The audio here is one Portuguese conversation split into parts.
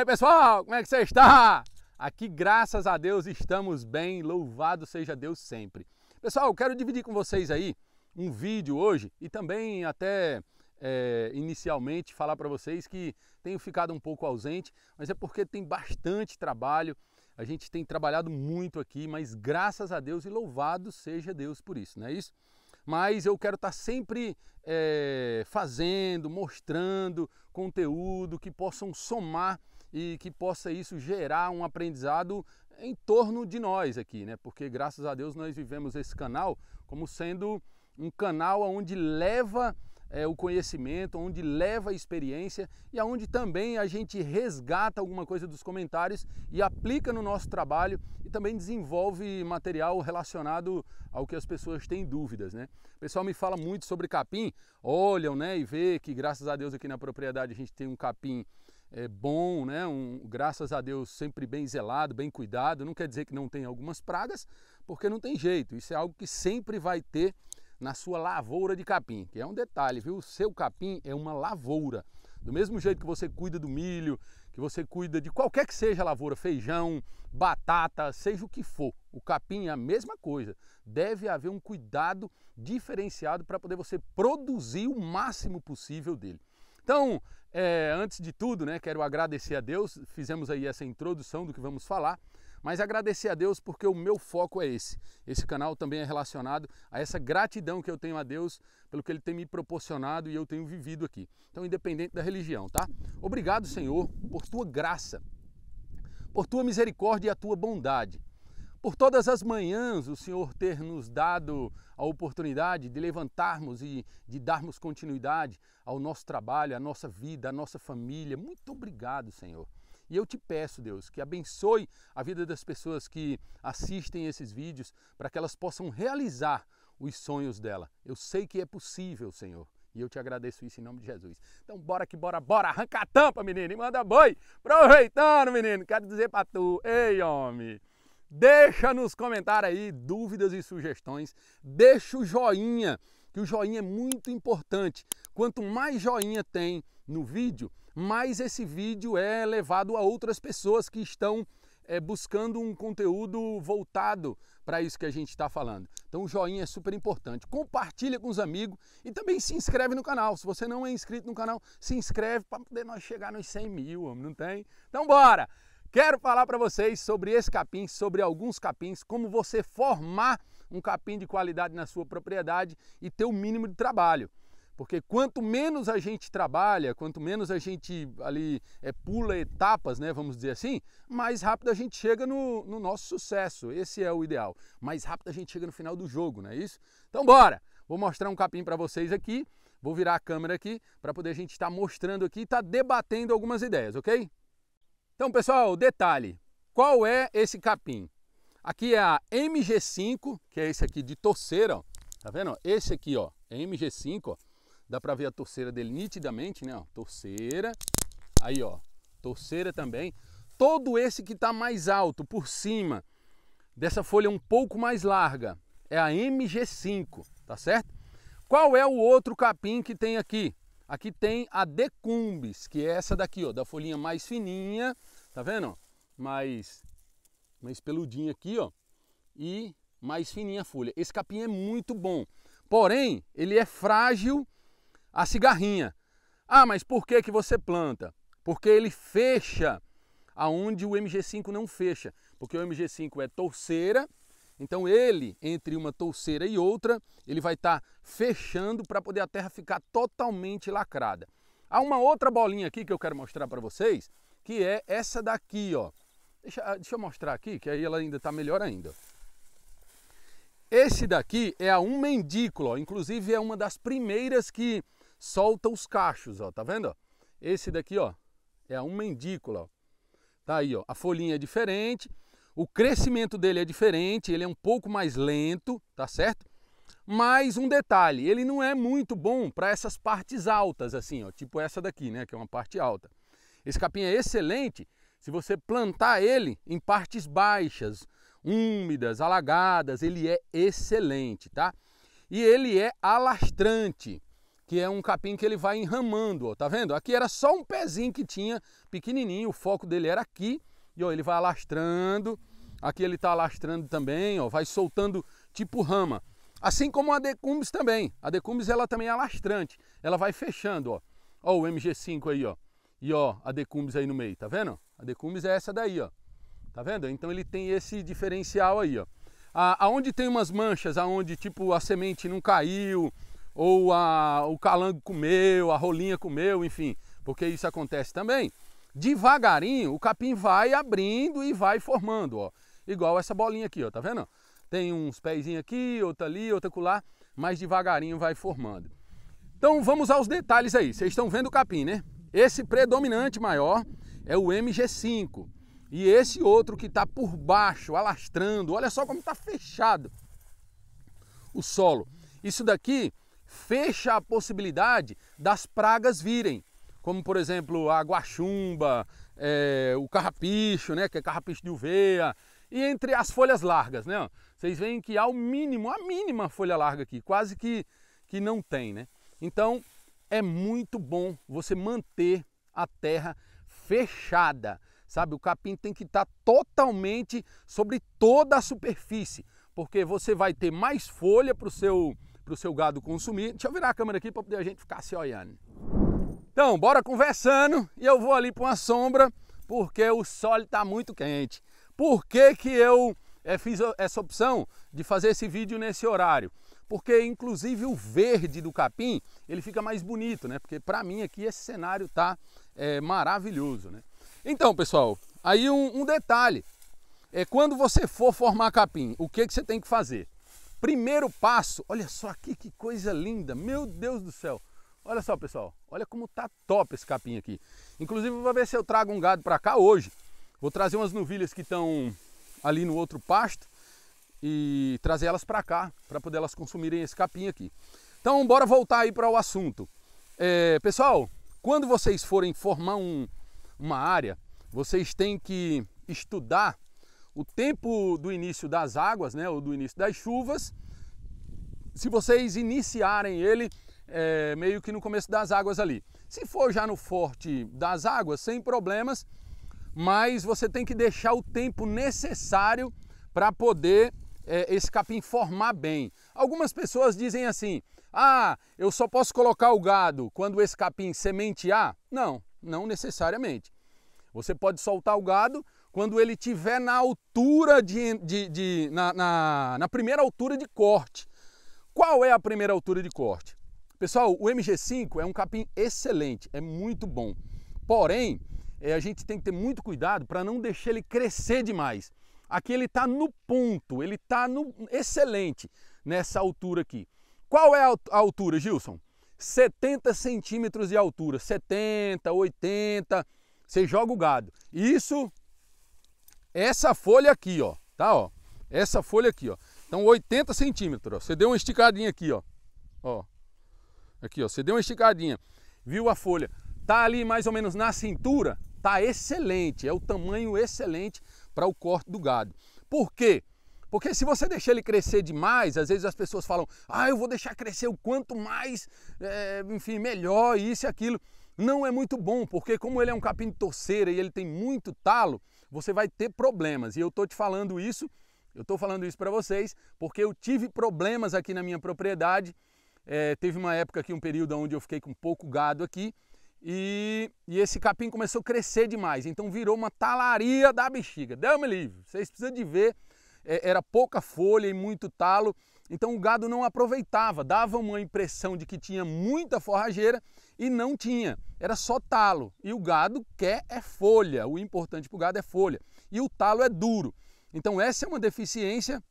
aí pessoal, como é que você está? Aqui, graças a Deus, estamos bem, louvado seja Deus sempre. Pessoal, eu quero dividir com vocês aí um vídeo hoje e também até é, inicialmente falar para vocês que tenho ficado um pouco ausente, mas é porque tem bastante trabalho, a gente tem trabalhado muito aqui, mas graças a Deus e louvado seja Deus por isso, não é isso? Mas eu quero estar tá sempre é, fazendo, mostrando conteúdo que possam somar e que possa isso gerar um aprendizado em torno de nós aqui, né? Porque graças a Deus nós vivemos esse canal como sendo um canal onde leva é, o conhecimento, onde leva a experiência e aonde também a gente resgata alguma coisa dos comentários e aplica no nosso trabalho e também desenvolve material relacionado ao que as pessoas têm dúvidas, né? O pessoal me fala muito sobre capim, olham, né, e vê que graças a Deus aqui na propriedade a gente tem um capim é, bom, né? um, graças a Deus sempre bem zelado, bem cuidado. Não quer dizer que não tem algumas pragas, porque não tem jeito. Isso é algo que sempre vai ter na sua lavoura de capim, que é um detalhe, viu? O seu capim é uma lavoura. Do mesmo jeito que você cuida do milho, que você cuida de qualquer que seja a lavoura, feijão, batata, seja o que for, o capim é a mesma coisa. Deve haver um cuidado diferenciado para poder você produzir o máximo possível dele. Então, é, antes de tudo, né, quero agradecer a Deus. Fizemos aí essa introdução do que vamos falar, mas agradecer a Deus porque o meu foco é esse. Esse canal também é relacionado a essa gratidão que eu tenho a Deus pelo que Ele tem me proporcionado e eu tenho vivido aqui. Então, independente da religião, tá? Obrigado, Senhor, por tua graça, por tua misericórdia e a tua bondade por todas as manhãs o Senhor ter nos dado a oportunidade de levantarmos e de darmos continuidade ao nosso trabalho, à nossa vida, à nossa família. Muito obrigado, Senhor. E eu te peço, Deus, que abençoe a vida das pessoas que assistem esses vídeos para que elas possam realizar os sonhos dela. Eu sei que é possível, Senhor. E eu te agradeço isso em nome de Jesus. Então bora que bora, bora, arranca a tampa, menino, e manda boi. Aproveitando, menino, quero dizer para tu, ei homem, Deixa nos comentários aí dúvidas e sugestões. Deixa o joinha, que o joinha é muito importante. Quanto mais joinha tem no vídeo, mais esse vídeo é levado a outras pessoas que estão é, buscando um conteúdo voltado para isso que a gente está falando. Então o joinha é super importante. Compartilha com os amigos e também se inscreve no canal. Se você não é inscrito no canal, se inscreve para poder nós chegar nos 100 mil, não tem? Então bora! Quero falar para vocês sobre esse capim, sobre alguns capins, como você formar um capim de qualidade na sua propriedade e ter o mínimo de trabalho. Porque quanto menos a gente trabalha, quanto menos a gente ali é, pula etapas, né, vamos dizer assim, mais rápido a gente chega no, no nosso sucesso. Esse é o ideal. Mais rápido a gente chega no final do jogo, não é isso? Então bora! Vou mostrar um capim para vocês aqui. Vou virar a câmera aqui para poder a gente estar tá mostrando aqui e tá estar debatendo algumas ideias, ok? Então, pessoal, detalhe: qual é esse capim? Aqui é a MG5, que é esse aqui de torceira, ó. Tá vendo? Esse aqui, ó, é MG5, ó. Dá pra ver a torceira dele nitidamente, né? torceira. Aí, ó, torceira também. Todo esse que está mais alto, por cima, dessa folha um pouco mais larga, é a MG5, tá certo? Qual é o outro capim que tem aqui? Aqui tem a decumbis, que é essa daqui, ó, da folhinha mais fininha, tá vendo? Mais, mais peludinha aqui, ó, e mais fininha a folha. Esse capim é muito bom, porém, ele é frágil à cigarrinha. Ah, mas por que, que você planta? Porque ele fecha aonde o MG5 não fecha, porque o MG5 é torceira, então ele, entre uma touceira e outra, ele vai estar tá fechando para poder a terra ficar totalmente lacrada. Há uma outra bolinha aqui que eu quero mostrar para vocês, que é essa daqui, ó. Deixa, ah, deixa eu mostrar aqui, que aí ela ainda está melhor ainda. Esse daqui é a um mendículo, ó. inclusive é uma das primeiras que solta os cachos, ó, tá vendo? Esse daqui, ó, é a um mendícula, ó. Tá aí, ó, a folhinha é diferente, o crescimento dele é diferente, ele é um pouco mais lento, tá certo? Mas um detalhe, ele não é muito bom para essas partes altas, assim, ó, tipo essa daqui, né, que é uma parte alta. Esse capim é excelente se você plantar ele em partes baixas, úmidas, alagadas, ele é excelente, tá? E ele é alastrante, que é um capim que ele vai enramando, ó, tá vendo? Aqui era só um pezinho que tinha, pequenininho, o foco dele era aqui, e ó, ele vai alastrando. Aqui ele está alastrando também, ó, vai soltando tipo rama. Assim como a Decumbis também. A Decumbis ela também é alastrante. Ela vai fechando, ó. Ó o MG5 aí, ó. E ó, a Decumbis aí no meio, tá vendo? A Decumbis é essa daí, ó. Tá vendo? Então ele tem esse diferencial aí, ó. A, aonde tem umas manchas, aonde tipo a semente não caiu, ou a, o calango comeu, a rolinha comeu, enfim, porque isso acontece também devagarinho o capim vai abrindo e vai formando, ó. Igual essa bolinha aqui, ó, tá vendo? Tem uns pezinhos aqui, outra ali, outra lá, mas devagarinho vai formando. Então vamos aos detalhes aí. Vocês estão vendo o capim, né? Esse predominante maior é o MG5. E esse outro que está por baixo, alastrando, olha só como está fechado o solo. Isso daqui fecha a possibilidade das pragas virem como por exemplo a guaxumba, é, o carrapicho, né, que é carrapicho de uveia, e entre as folhas largas, né? vocês veem que há o mínimo, a mínima folha larga aqui, quase que, que não tem, né? Então é muito bom você manter a terra fechada, sabe? O capim tem que estar tá totalmente sobre toda a superfície, porque você vai ter mais folha para o seu, seu gado consumir. Deixa eu virar a câmera aqui para poder a gente ficar se olhando. Então, bora conversando e eu vou ali para uma sombra porque o sol está muito quente. Por que, que eu é, fiz essa opção de fazer esse vídeo nesse horário? Porque inclusive o verde do capim ele fica mais bonito, né? Porque para mim aqui esse cenário tá é, maravilhoso, né? Então, pessoal, aí um, um detalhe é quando você for formar capim, o que, que você tem que fazer? Primeiro passo, olha só aqui que coisa linda, meu Deus do céu! Olha só, pessoal. Olha como tá top esse capim aqui. Inclusive, vou ver se eu trago um gado para cá hoje. Vou trazer umas novilhas que estão ali no outro pasto e trazer elas para cá para poder elas consumirem esse capim aqui. Então, bora voltar aí para o assunto. É, pessoal, quando vocês forem formar um, uma área, vocês têm que estudar o tempo do início das águas, né, ou do início das chuvas. Se vocês iniciarem ele é, meio que no começo das águas ali. Se for já no forte das águas, sem problemas, mas você tem que deixar o tempo necessário para poder é, esse capim formar bem. Algumas pessoas dizem assim: ah, eu só posso colocar o gado quando esse capim sementear? Não, não necessariamente. Você pode soltar o gado quando ele tiver na altura de, de, de na, na, na primeira altura de corte. Qual é a primeira altura de corte? Pessoal, o MG5 é um capim excelente, é muito bom. Porém, é, a gente tem que ter muito cuidado para não deixar ele crescer demais. Aqui ele está no ponto, ele está no excelente nessa altura aqui. Qual é a altura, Gilson? 70 centímetros de altura, 70, 80, você joga o gado. Isso, essa folha aqui, ó, tá, ó, essa folha aqui, ó. Então 80 centímetros, ó. você deu uma esticadinha aqui, ó, ó, Aqui, ó, você deu uma esticadinha, viu a folha? Tá ali mais ou menos na cintura, tá excelente, é o tamanho excelente para o corte do gado. Por quê? Porque se você deixar ele crescer demais, às vezes as pessoas falam, ah, eu vou deixar crescer o quanto mais, é, enfim, melhor, isso e aquilo. Não é muito bom, porque como ele é um capim de torceira e ele tem muito talo, você vai ter problemas. E eu estou te falando isso, eu estou falando isso para vocês, porque eu tive problemas aqui na minha propriedade é, teve uma época aqui, um período onde eu fiquei com pouco gado aqui e, e, esse capim começou a crescer demais, então virou uma talaria da bexiga. Deu-me livre, vocês precisam de ver, é, era pouca folha e muito talo, então o gado não aproveitava, dava uma impressão de que tinha muita forrageira e não tinha, era só talo. E o gado quer é folha, o importante para o gado é folha, e o talo é duro. Então essa é uma deficiência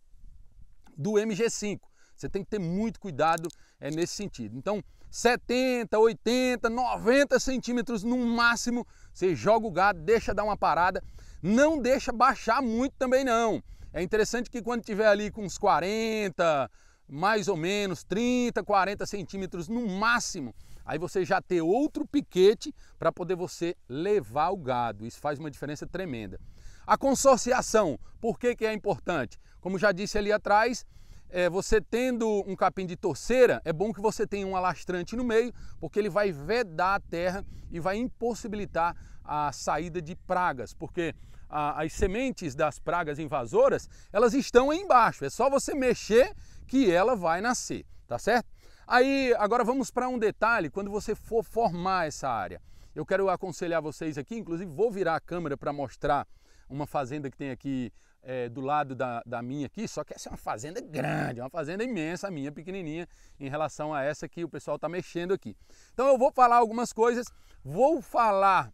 do MG5. Você tem que ter muito cuidado é, nesse sentido. Então, 70, 80, 90 centímetros no máximo, você joga o gado, deixa dar uma parada, não deixa baixar muito também não. É interessante que quando tiver ali com uns 40, mais ou menos 30, 40 centímetros no máximo, aí você já ter outro piquete para poder você levar o gado. Isso faz uma diferença tremenda. A consorciação, por que, que é importante? Como já disse ali atrás, é, você tendo um capim de torceira, é bom que você tenha um alastrante no meio, porque ele vai vedar a terra e vai impossibilitar a saída de pragas, porque a, as sementes das pragas invasoras, elas estão aí embaixo, é só você mexer que ela vai nascer, tá certo? Aí, agora vamos para um detalhe, quando você for formar essa área. Eu quero aconselhar vocês aqui, inclusive vou virar a câmera para mostrar uma fazenda que tem aqui é, do lado da, da, minha aqui, só que essa é uma fazenda grande, é uma fazenda imensa, a minha pequenininha, em relação a essa que o pessoal está mexendo aqui. Então eu vou falar algumas coisas, vou falar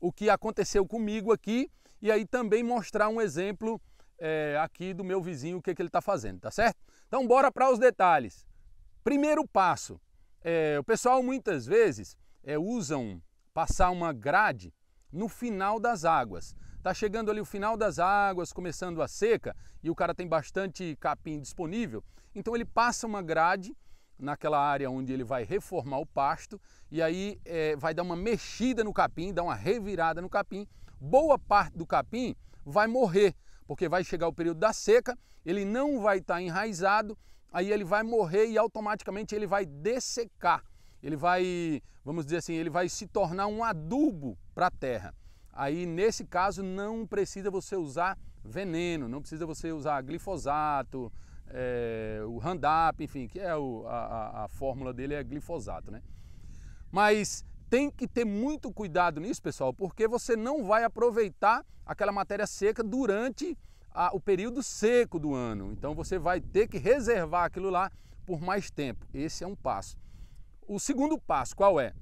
o que aconteceu comigo aqui e aí também mostrar um exemplo é, aqui do meu vizinho, o que, é que ele está fazendo, tá certo? Então bora para os detalhes. Primeiro passo, é, o pessoal muitas vezes é, usam passar uma grade no final das águas. Tá chegando ali o final das águas, começando a seca, e o cara tem bastante capim disponível, então ele passa uma grade naquela área onde ele vai reformar o pasto e aí é, vai dar uma mexida no capim, dar uma revirada no capim. Boa parte do capim vai morrer, porque vai chegar o período da seca, ele não vai estar tá enraizado, aí ele vai morrer e automaticamente ele vai dessecar. Ele vai, vamos dizer assim, ele vai se tornar um adubo para a terra. Aí nesse caso não precisa você usar veneno, não precisa você usar glifosato, é, o Roundup, enfim, que é o, a, a fórmula dele é glifosato, né? Mas tem que ter muito cuidado nisso, pessoal, porque você não vai aproveitar aquela matéria seca durante a, o período seco do ano. Então você vai ter que reservar aquilo lá por mais tempo. Esse é um passo. O segundo passo, qual é?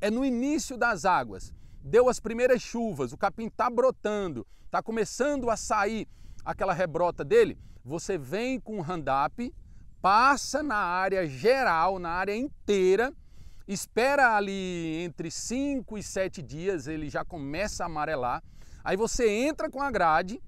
É no início das águas deu as primeiras chuvas, o capim está brotando, está começando a sair aquela rebrota dele, você vem com o hand-up, passa na área geral, na área inteira, espera ali entre 5 e 7 dias, ele já começa a amarelar. Aí você entra com a grade,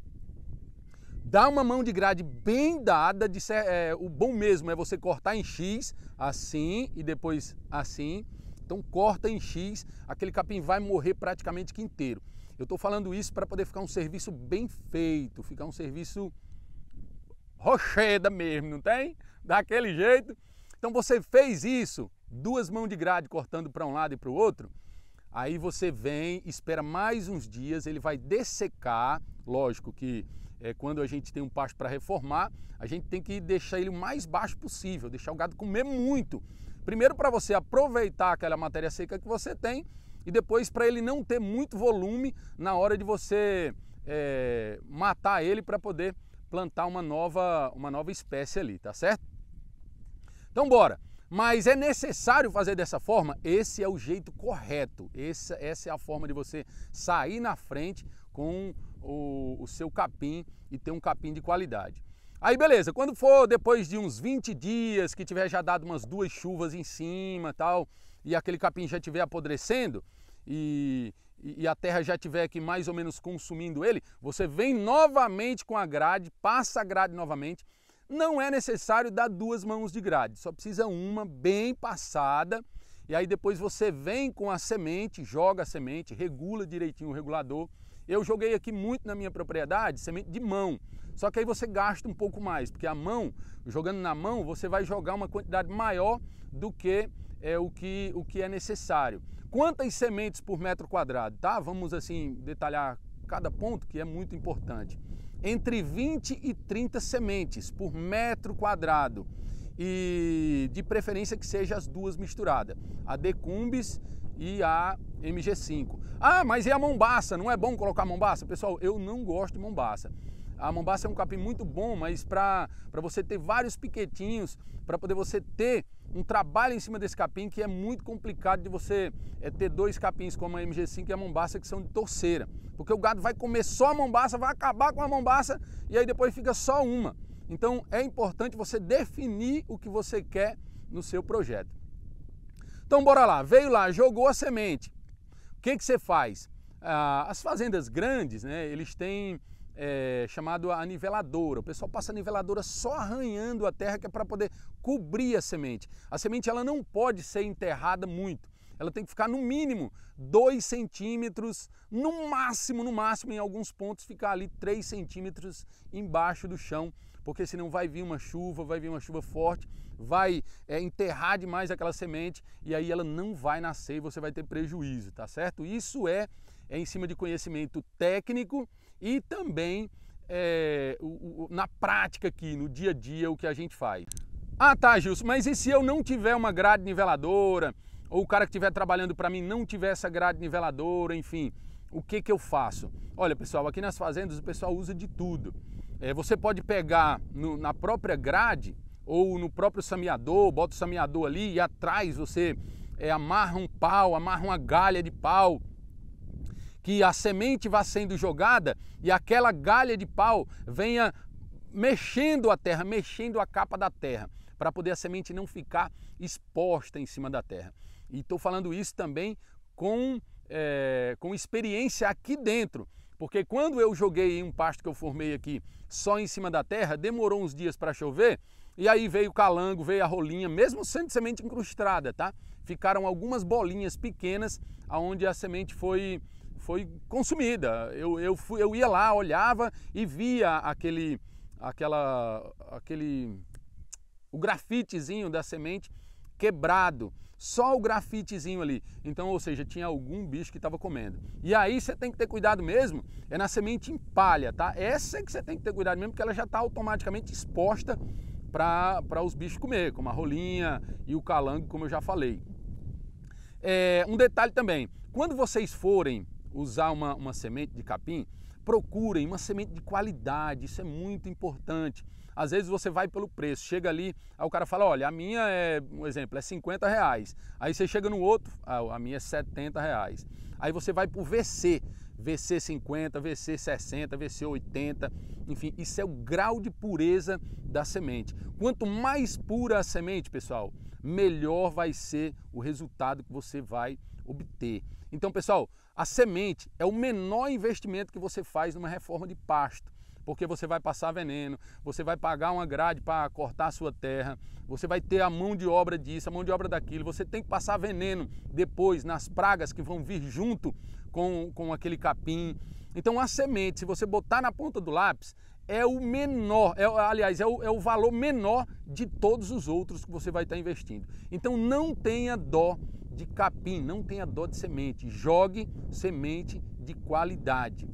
dá uma mão de grade bem dada, de, é, o bom mesmo é você cortar em X, assim e depois assim, então corta em X, aquele capim vai morrer praticamente que inteiro. Eu estou falando isso para poder ficar um serviço bem feito, ficar um serviço rocheda mesmo, não tem? Daquele jeito. Então você fez isso, duas mãos de grade cortando para um lado e para o outro, aí você vem, espera mais uns dias, ele vai dessecar, lógico que é, quando a gente tem um pasto para reformar, a gente tem que deixar ele o mais baixo possível, deixar o gado comer muito, Primeiro para você aproveitar aquela matéria seca que você tem e depois para ele não ter muito volume na hora de você é, matar ele para poder plantar uma nova, uma nova espécie ali, tá certo? Então bora. Mas é necessário fazer dessa forma? Esse é o jeito correto. Essa, essa é a forma de você sair na frente com o, o seu capim e ter um capim de qualidade. Aí beleza, quando for depois de uns 20 dias que tiver já dado umas duas chuvas em cima tal, e aquele capim já estiver apodrecendo e, e a terra já estiver aqui mais ou menos consumindo ele, você vem novamente com a grade, passa a grade novamente. Não é necessário dar duas mãos de grade, só precisa uma bem passada. E aí depois você vem com a semente, joga a semente, regula direitinho o regulador. Eu joguei aqui muito na minha propriedade semente de mão. Só que aí você gasta um pouco mais, porque a mão, jogando na mão, você vai jogar uma quantidade maior do que é o que, o que é necessário. Quantas sementes por metro quadrado, tá? Vamos assim detalhar cada ponto que é muito importante. Entre 20 e 30 sementes por metro quadrado e de preferência que seja as duas misturadas, a decumbis e a MG5. Ah, mas e a mombaça? Não é bom colocar mombaça? Pessoal, eu não gosto de mombaça. A Mombaça é um capim muito bom, mas para você ter vários piquetinhos, para poder você ter um trabalho em cima desse capim que é muito complicado de você é, ter dois capins como a MG5 e a Mombaça que são de torceira. Porque o gado vai comer só a Mombaça, vai acabar com a Mombaça e aí depois fica só uma. Então é importante você definir o que você quer no seu projeto. Então bora lá, veio lá, jogou a semente. O que, que você faz? Ah, as fazendas grandes, né, eles têm é, chamado a niveladora. O pessoal passa a niveladora só arranhando a terra que é para poder cobrir a semente. A semente ela não pode ser enterrada muito. Ela tem que ficar no mínimo 2 centímetros, no máximo, no máximo, em alguns pontos, ficar ali 3 centímetros embaixo do chão, porque senão vai vir uma chuva, vai vir uma chuva forte, vai é, enterrar demais aquela semente e aí ela não vai nascer e você vai ter prejuízo, tá certo? Isso é, é em cima de conhecimento técnico e também é, o, o, na prática aqui, no dia a dia, o que a gente faz. Ah tá, Gilson, mas e se eu não tiver uma grade niveladora, ou o cara que estiver trabalhando para mim não tiver essa grade niveladora, enfim, o que, que eu faço? Olha pessoal, aqui nas fazendas o pessoal usa de tudo. É, você pode pegar no, na própria grade ou no próprio sameador, bota o sameador ali e atrás você é, amarra um pau, amarra uma galha de pau, que a semente vá sendo jogada e aquela galha de pau venha mexendo a terra, mexendo a capa da terra, para poder a semente não ficar exposta em cima da terra. E estou falando isso também com, é, com experiência aqui dentro. Porque quando eu joguei um pasto que eu formei aqui só em cima da terra, demorou uns dias para chover, e aí veio o calango, veio a rolinha, mesmo sendo semente incrustada, tá? Ficaram algumas bolinhas pequenas aonde a semente foi foi consumida. Eu, eu, fui, eu ia lá, olhava e via aquele, aquela, aquele o grafitezinho da semente quebrado. Só o grafitezinho ali. Então, ou seja, tinha algum bicho que estava comendo. E aí você tem que ter cuidado mesmo, é na semente em palha, tá? Essa é que você tem que ter cuidado mesmo, porque ela já está automaticamente exposta para os bichos comer, como a rolinha e o calango, como eu já falei. É, um detalhe também, quando vocês forem usar uma, uma semente de capim, procurem uma semente de qualidade, isso é muito importante. Às vezes você vai pelo preço, chega ali, aí o cara fala, olha, a minha é, um exemplo, é 50 reais. Aí você chega no outro, ah, a minha é 70 reais. Aí você vai para o VC, VC50, VC60, VC80, enfim, isso é o grau de pureza da semente. Quanto mais pura a semente, pessoal, melhor vai ser o resultado que você vai obter. Então, pessoal, a semente é o menor investimento que você faz numa reforma de pasto porque você vai passar veneno, você vai pagar uma grade para cortar a sua terra, você vai ter a mão de obra disso, a mão de obra daquilo, você tem que passar veneno depois nas pragas que vão vir junto com, com aquele capim. Então a semente, se você botar na ponta do lápis, é o menor, é, aliás, é o, é o valor menor de todos os outros que você vai estar investindo. Então não tenha dó de capim, não tenha dó de semente. Jogue semente de qualidade.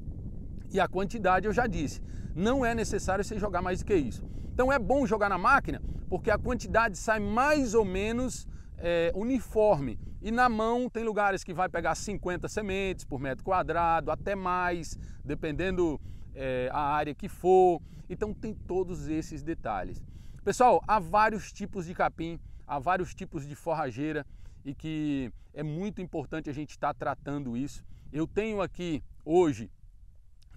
E a quantidade eu já disse, não é necessário você jogar mais do que isso. Então é bom jogar na máquina porque a quantidade sai mais ou menos é, uniforme. E na mão tem lugares que vai pegar 50 sementes por metro quadrado, até mais, dependendo é, a área que for. Então tem todos esses detalhes. Pessoal, há vários tipos de capim, há vários tipos de forrageira e que é muito importante a gente estar tá tratando isso. Eu tenho aqui hoje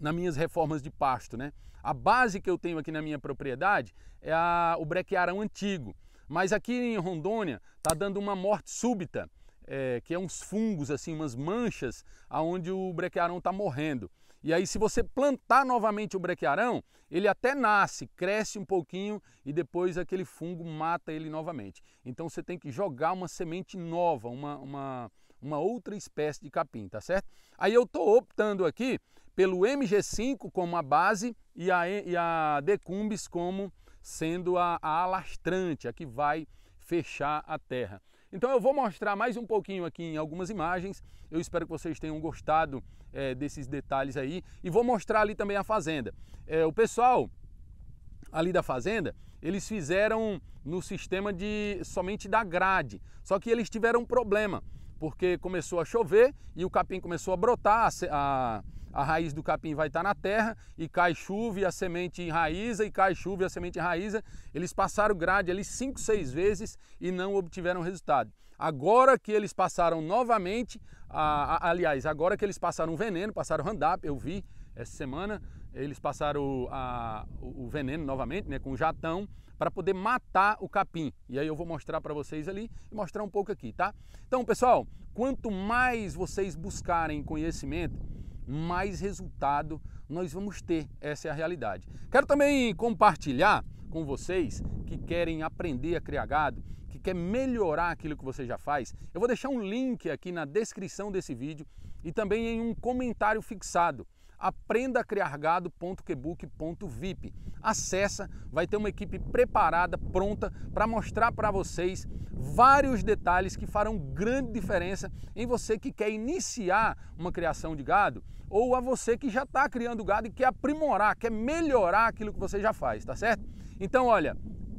nas minhas reformas de pasto, né? A base que eu tenho aqui na minha propriedade é a, o brequearão antigo. Mas aqui em Rondônia está dando uma morte súbita, é, que é uns fungos, assim, umas manchas, aonde o brequearão está morrendo. E aí, se você plantar novamente o brequearão, ele até nasce, cresce um pouquinho e depois aquele fungo mata ele novamente. Então você tem que jogar uma semente nova, uma, uma, uma outra espécie de capim, tá certo? Aí eu estou optando aqui pelo MG5 como a base e a, e a Decumbis como sendo a, a alastrante, a que vai fechar a terra. Então eu vou mostrar mais um pouquinho aqui em algumas imagens. Eu espero que vocês tenham gostado é, desses detalhes aí e vou mostrar ali também a fazenda. É, o pessoal ali da fazenda, eles fizeram no sistema de somente da grade. Só que eles tiveram um problema porque começou a chover e o capim começou a brotar, a, a, a raiz do capim vai estar tá na terra e cai chuva e a semente enraiza e cai chuva e a semente enraiza. Eles passaram grade ali 5, 6 vezes e não obtiveram resultado. Agora que eles passaram novamente, a, a, aliás, agora que eles passaram veneno, passaram hand-up, eu vi essa semana, eles passaram a, o, o veneno novamente, né, com o jatão, para poder matar o capim. E aí eu vou mostrar para vocês ali e mostrar um pouco aqui, tá? Então, pessoal, quanto mais vocês buscarem conhecimento, mais resultado nós vamos ter. Essa é a realidade. Quero também compartilhar com vocês que querem aprender a criar gado, quer melhorar aquilo que você já faz, eu vou deixar um link aqui na descrição desse vídeo e também em um comentário fixado aprendacriargado.quebook.vip. Acessa, vai ter uma equipe preparada, pronta para mostrar para vocês vários detalhes que farão grande diferença em você que quer iniciar uma criação de gado ou a você que já está criando gado e quer aprimorar, quer melhorar aquilo que você já faz, tá certo? Então, olha,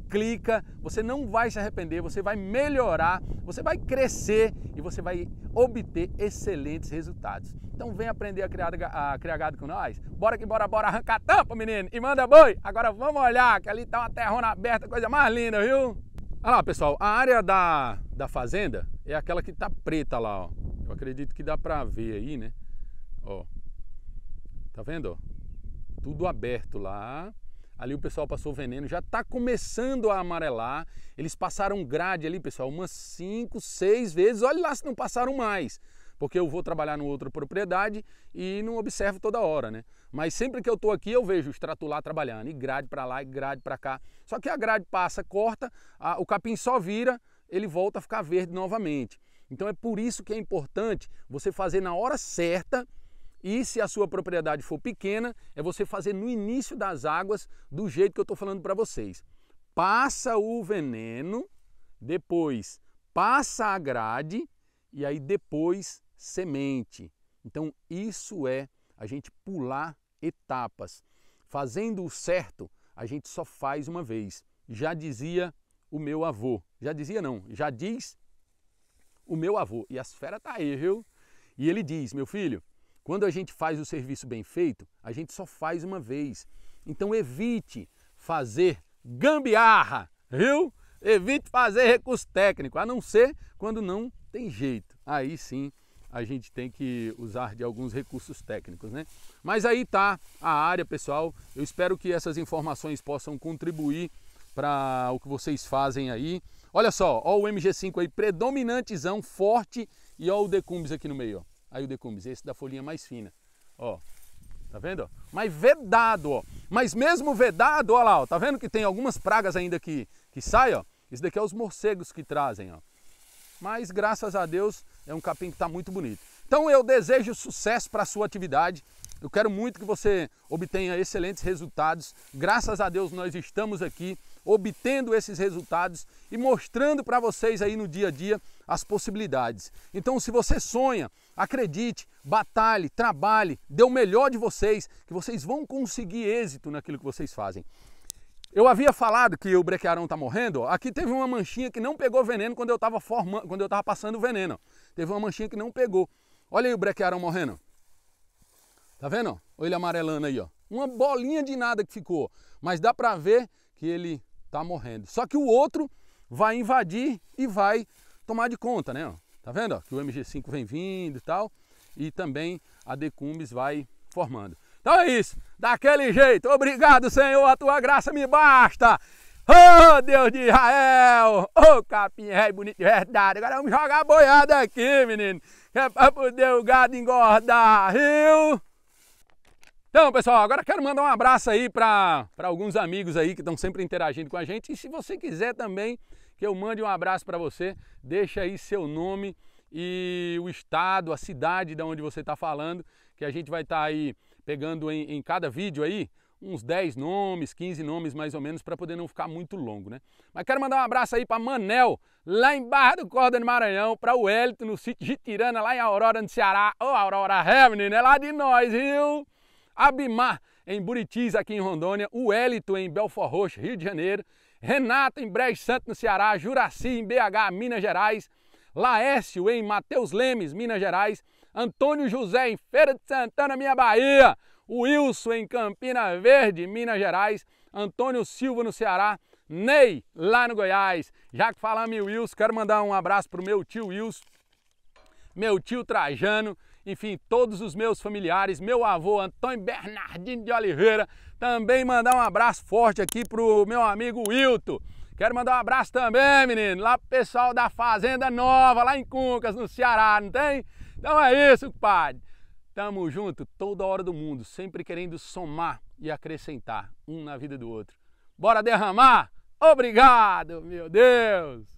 clica, você não vai se arrepender, você vai melhorar, você vai crescer e você vai obter excelentes resultados. Então vem aprender a criar, a criar gado com nós. Bora que bora, bora arrancar a tampa, menino, e manda boi. Agora vamos olhar que ali tá uma terrona aberta, coisa mais linda, viu? Olha lá, pessoal, a área da, da fazenda é aquela que tá preta lá, ó. Eu acredito que dá pra ver aí, né? Ó, tá vendo? Tudo aberto lá. Ali o pessoal passou veneno, já está começando a amarelar. Eles passaram grade ali, pessoal, umas 5, 6 vezes. Olha lá se não passaram mais, porque eu vou trabalhar em outra propriedade e não observo toda hora, né? Mas sempre que eu estou aqui, eu vejo os extrato lá trabalhando, e grade para lá, e grade para cá. Só que a grade passa, corta, a, o capim só vira, ele volta a ficar verde novamente. Então é por isso que é importante você fazer na hora certa e se a sua propriedade for pequena, é você fazer no início das águas do jeito que eu estou falando para vocês. Passa o veneno, depois passa a grade e aí depois semente. Então isso é a gente pular etapas. Fazendo o certo, a gente só faz uma vez. Já dizia o meu avô. Já dizia não, já diz o meu avô. E a esfera está aí, viu? E ele diz, meu filho, quando a gente faz o serviço bem feito, a gente só faz uma vez. Então evite fazer gambiarra, viu? Evite fazer recurso técnico, a não ser quando não tem jeito. Aí sim a gente tem que usar de alguns recursos técnicos, né? Mas aí tá a área, pessoal. Eu espero que essas informações possam contribuir para o que vocês fazem aí. Olha só, ó o MG5 aí predominantezão, forte e ó o Decumbis aqui no meio, ó. Aí o decumbis, esse da folhinha mais fina. Ó, tá vendo? Mas vedado, ó. Mas mesmo vedado, ó lá, ó. Tá vendo que tem algumas pragas ainda que, que saem, ó? Isso daqui é os morcegos que trazem, ó. Mas graças a Deus é um capim que tá muito bonito. Então eu desejo sucesso para sua atividade. Eu quero muito que você obtenha excelentes resultados. Graças a Deus nós estamos aqui obtendo esses resultados e mostrando para vocês aí no dia a dia as possibilidades. Então, se você sonha, acredite, batalhe, trabalhe, dê o melhor de vocês, que vocês vão conseguir êxito naquilo que vocês fazem. Eu havia falado que o brequearão está morrendo. Aqui teve uma manchinha que não pegou veneno quando eu estava formando, quando eu estava passando veneno. Teve uma manchinha que não pegou. Olha aí o brequearão morrendo. Tá vendo? Olha ele amarelando aí, ó. Uma bolinha de nada que ficou, mas dá para ver que ele tá morrendo. Só que o outro vai invadir e vai tomar de conta, né? Tá vendo? Ó, que o MG5 vem vindo e tal. E também a Decumbis vai formando. Então é isso. Daquele jeito. Obrigado, Senhor. A tua graça me basta. Ô oh, Deus de Israel! Ô oh, capim rei bonito de verdade! Agora vamos jogar boiada aqui, menino! Que é pra poder o gado engordar, viu? Então, pessoal, agora quero mandar um abraço aí para alguns amigos aí que estão sempre interagindo com a gente. E se você quiser também que eu mande um abraço para você, deixa aí seu nome e o estado, a cidade de onde você está falando, que a gente vai estar tá aí pegando em, em cada vídeo aí uns 10 nomes, 15 nomes mais ou menos, para poder não ficar muito longo, né? Mas quero mandar um abraço aí para Manel, lá em Barra do Corda, no Maranhão, para o Elito, no sítio Tirana, lá em Aurora, no Ceará. Ô, oh, Aurora Heaven, né? Lá de nós, viu? Abimar em Buritis, aqui em Rondônia, o Hélito em Belfort Roxo, Rio de Janeiro, Renata em Brejo Santo, no Ceará, Juraci em BH, Minas Gerais, Laércio em Mateus Lemes, Minas Gerais, Antônio José em Feira de Santana, minha Bahia, Wilson em Campina Verde, Minas Gerais, Antônio Silva no Ceará, Ney lá no Goiás. Já que falamos em Wilson, quero mandar um abraço pro meu tio Wilson, meu tio Trajano, enfim, todos os meus familiares, meu avô Antônio Bernardino de Oliveira, também mandar um abraço forte aqui pro meu amigo Wilton. Quero mandar um abraço também, menino, lá pro pessoal da Fazenda Nova, lá em Cuncas, no Ceará, não tem? Então é isso, compadre. Tamo junto toda hora do mundo, sempre querendo somar e acrescentar um na vida do outro. Bora derramar? Obrigado, meu Deus!